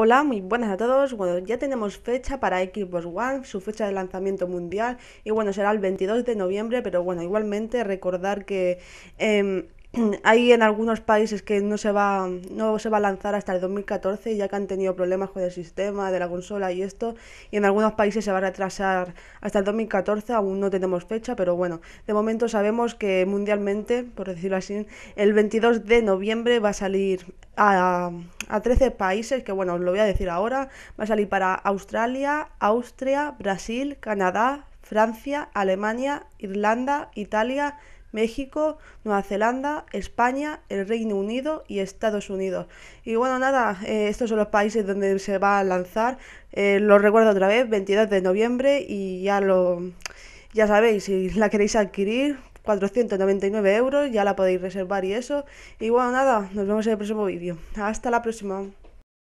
Hola, muy buenas a todos. Bueno, ya tenemos fecha para Xbox One, su fecha de lanzamiento mundial, y bueno, será el 22 de noviembre, pero bueno, igualmente recordar que em, hay en algunos países que no se va no se va a lanzar hasta el 2014 ya que han tenido problemas con el sistema de la consola y esto y en algunos países se va a retrasar hasta el 2014 aún no tenemos fecha pero bueno de momento sabemos que mundialmente por decirlo así el 22 de noviembre va a salir a, a 13 países que bueno os lo voy a decir ahora va a salir para Australia Austria Brasil Canadá Francia Alemania Irlanda Italia México, Nueva Zelanda, España, el Reino Unido y Estados Unidos. Y bueno, nada, eh, estos son los países donde se va a lanzar. Eh, lo recuerdo otra vez, 22 de noviembre y ya lo... Ya sabéis, si la queréis adquirir, 499 euros, ya la podéis reservar y eso. Y bueno, nada, nos vemos en el próximo vídeo. Hasta la próxima.